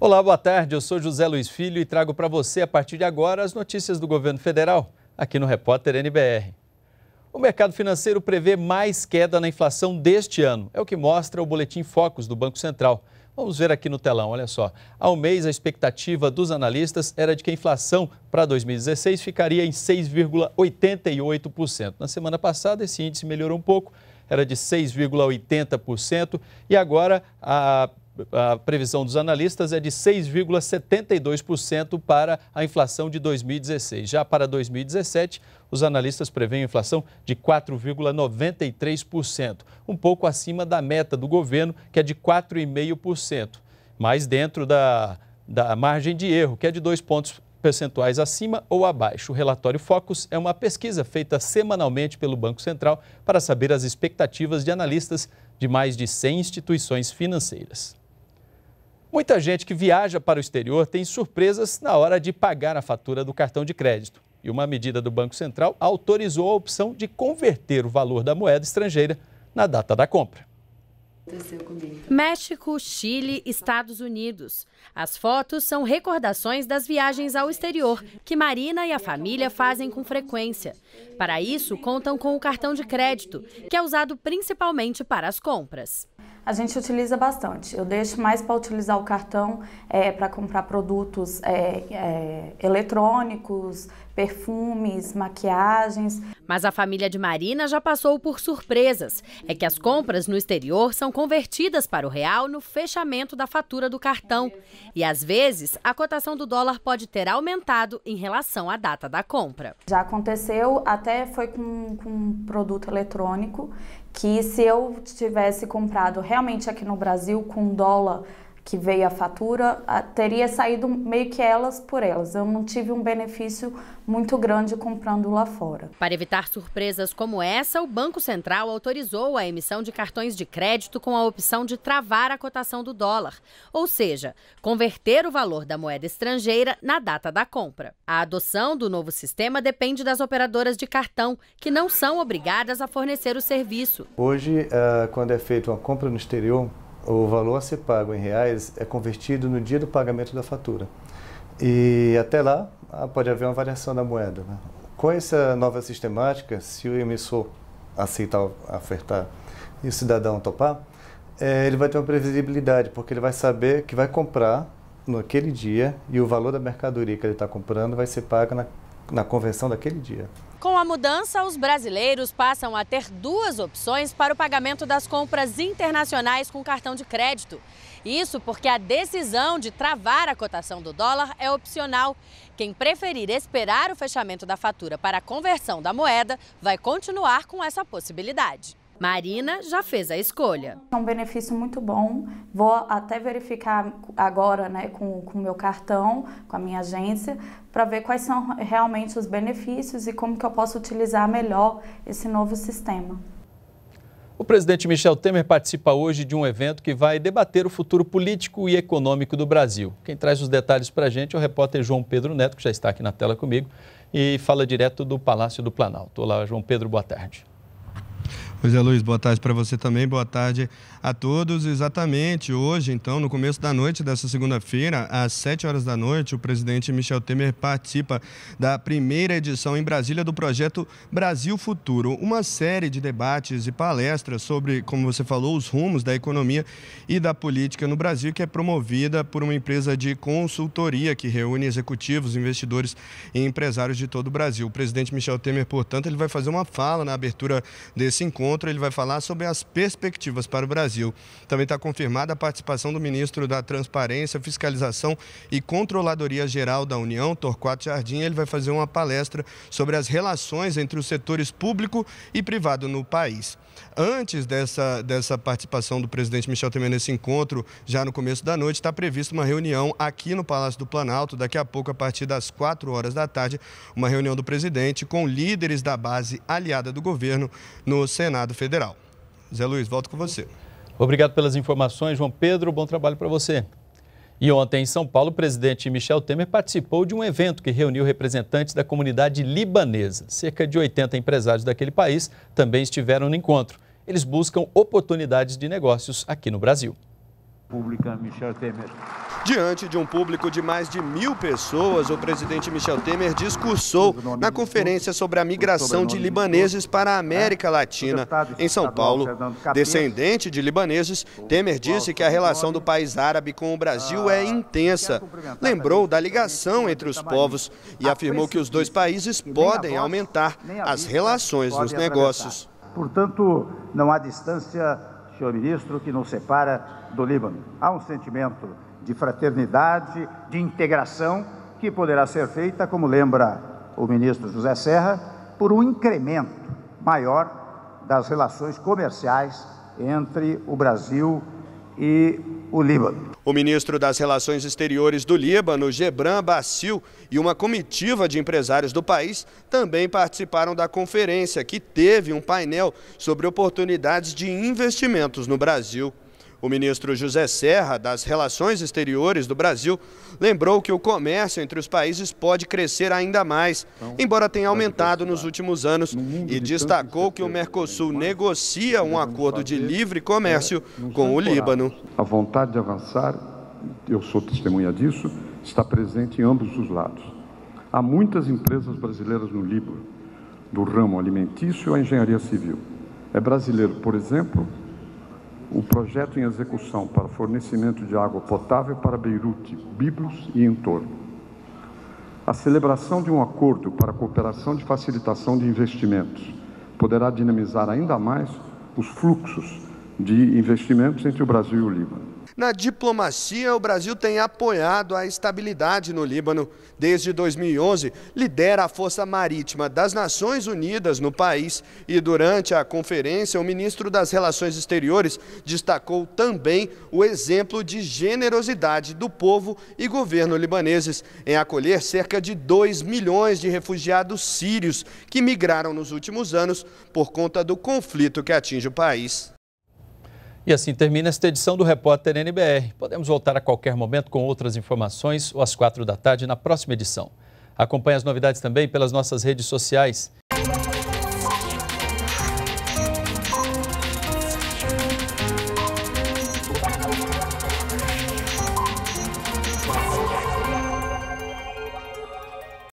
Olá, boa tarde. Eu sou José Luiz Filho e trago para você a partir de agora as notícias do governo federal, aqui no Repórter NBR. O mercado financeiro prevê mais queda na inflação deste ano, é o que mostra o boletim Focus do Banco Central. Vamos ver aqui no telão, olha só. Ao mês, a expectativa dos analistas era de que a inflação para 2016 ficaria em 6,88%. Na semana passada, esse índice melhorou um pouco, era de 6,80%, e agora a a previsão dos analistas é de 6,72% para a inflação de 2016. Já para 2017, os analistas preveem inflação de 4,93%, um pouco acima da meta do governo, que é de 4,5%, mas dentro da, da margem de erro, que é de dois pontos percentuais acima ou abaixo. O relatório Focus é uma pesquisa feita semanalmente pelo Banco Central para saber as expectativas de analistas de mais de 100 instituições financeiras. Muita gente que viaja para o exterior tem surpresas na hora de pagar a fatura do cartão de crédito. E uma medida do Banco Central autorizou a opção de converter o valor da moeda estrangeira na data da compra. México, Chile, Estados Unidos. As fotos são recordações das viagens ao exterior que Marina e a família fazem com frequência. Para isso, contam com o cartão de crédito, que é usado principalmente para as compras a gente utiliza bastante. Eu deixo mais para utilizar o cartão é, eh, para comprar produtos é, é, eletrônicos, perfumes, maquiagens. Mas a família de Marina já passou por surpresas. É que as compras no exterior são convertidas para o real no fechamento da fatura do cartão. E às vezes, a cotação do dólar pode ter aumentado em relação à data da compra. Já aconteceu, até foi com, com um produto eletrônico, que se eu tivesse comprado realmente aqui no Brasil com dólar que veio a fatura, a, teria saído meio que elas por elas. Eu não tive um benefício muito grande comprando lá fora. Para evitar surpresas como essa, o Banco Central autorizou a emissão de cartões de crédito com a opção de travar a cotação do dólar, ou seja, converter o valor da moeda estrangeira na data da compra. A adoção do novo sistema depende das operadoras de cartão, que não são obrigadas a fornecer o serviço. Hoje, eh, quando é feita uma compra no exterior, o valor a ser pago em reais é convertido no dia do pagamento da fatura. E até lá ah, pode haver uma variação da moeda. Né? Com essa nova sistemática, se o emissor aceitar ofertar e o cidadão topar, é, ele vai ter uma previsibilidade, porque ele vai saber que vai comprar naquele dia e o valor da mercadoria que ele está comprando vai ser pago na, na daquele dia. Com a mudança, os brasileiros passam a ter duas opções para o pagamento das compras internacionais com cartão de crédito. Isso porque a decisão de travar a cotação do dólar é opcional. Quem preferir esperar o fechamento da fatura para a conversão da moeda vai continuar com essa possibilidade. Marina já fez a escolha. É um benefício muito bom. Vou até verificar agora né, com o meu cartão, com a minha agência, para ver quais são realmente os benefícios e como que eu posso utilizar melhor esse novo sistema. O presidente Michel Temer participa hoje de um evento que vai debater o futuro político e econômico do Brasil. Quem traz os detalhes para a gente é o repórter João Pedro Neto, que já está aqui na tela comigo e fala direto do Palácio do Planalto. Olá, João Pedro, boa tarde. Pois é, Luiz, boa tarde para você também, boa tarde a todos. Exatamente hoje, então, no começo da noite dessa segunda-feira, às 7 horas da noite, o presidente Michel Temer participa da primeira edição em Brasília do projeto Brasil Futuro, uma série de debates e palestras sobre, como você falou, os rumos da economia e da política no Brasil, que é promovida por uma empresa de consultoria que reúne executivos, investidores e empresários de todo o Brasil. O presidente Michel Temer, portanto, ele vai fazer uma fala na abertura desse encontro encontro ele vai falar sobre as perspectivas para o Brasil. Também está confirmada a participação do ministro da Transparência, Fiscalização e Controladoria Geral da União, Torquato Jardim. Ele vai fazer uma palestra sobre as relações entre os setores público e privado no país. Antes dessa, dessa participação do presidente Michel Temer nesse encontro, já no começo da noite, está prevista uma reunião aqui no Palácio do Planalto, daqui a pouco, a partir das 4 horas da tarde, uma reunião do presidente com líderes da base aliada do governo no Senado. Senado Federal. Zé Luiz, volto com você. Obrigado pelas informações, João Pedro. Bom trabalho para você. E ontem, em São Paulo, o presidente Michel Temer participou de um evento que reuniu representantes da comunidade libanesa. Cerca de 80 empresários daquele país também estiveram no encontro. Eles buscam oportunidades de negócios aqui no Brasil. Pública Michel Temer. Diante de um público de mais de mil pessoas, o presidente Michel Temer discursou na conferência sobre a migração de libaneses para a né? América Latina, em São Paulo. Descendente de libaneses, Temer disse que a relação do país árabe com o Brasil é intensa. Lembrou da ligação entre os povos e afirmou que os dois países podem aumentar as relações dos negócios. Portanto, não há distância senhor ministro, que nos separa do Líbano. Há um sentimento de fraternidade, de integração, que poderá ser feita, como lembra o ministro José Serra, por um incremento maior das relações comerciais entre o Brasil e o Líbano. O ministro das Relações Exteriores do Líbano, Gebran Bassil, e uma comitiva de empresários do país também participaram da conferência, que teve um painel sobre oportunidades de investimentos no Brasil. O ministro José Serra, das Relações Exteriores do Brasil, lembrou que o comércio entre os países pode crescer ainda mais, então, embora tenha aumentado nos últimos anos, e destacou que o Mercosul né? negocia um acordo de livre é, comércio com o Líbano. A vontade de avançar, eu sou testemunha disso, está presente em ambos os lados. Há muitas empresas brasileiras no Líbano, do ramo alimentício à engenharia civil. É brasileiro, por exemplo, o projeto em execução para fornecimento de água potável para Beirute, Biblos e entorno. A celebração de um acordo para cooperação de facilitação de investimentos poderá dinamizar ainda mais os fluxos de investimentos entre o Brasil e o Líbano. Na diplomacia, o Brasil tem apoiado a estabilidade no Líbano. Desde 2011, lidera a Força Marítima das Nações Unidas no país e, durante a conferência, o ministro das Relações Exteriores destacou também o exemplo de generosidade do povo e governo libaneses em acolher cerca de 2 milhões de refugiados sírios que migraram nos últimos anos por conta do conflito que atinge o país. E assim termina esta edição do Repórter NBR. Podemos voltar a qualquer momento com outras informações ou às quatro da tarde na próxima edição. Acompanhe as novidades também pelas nossas redes sociais.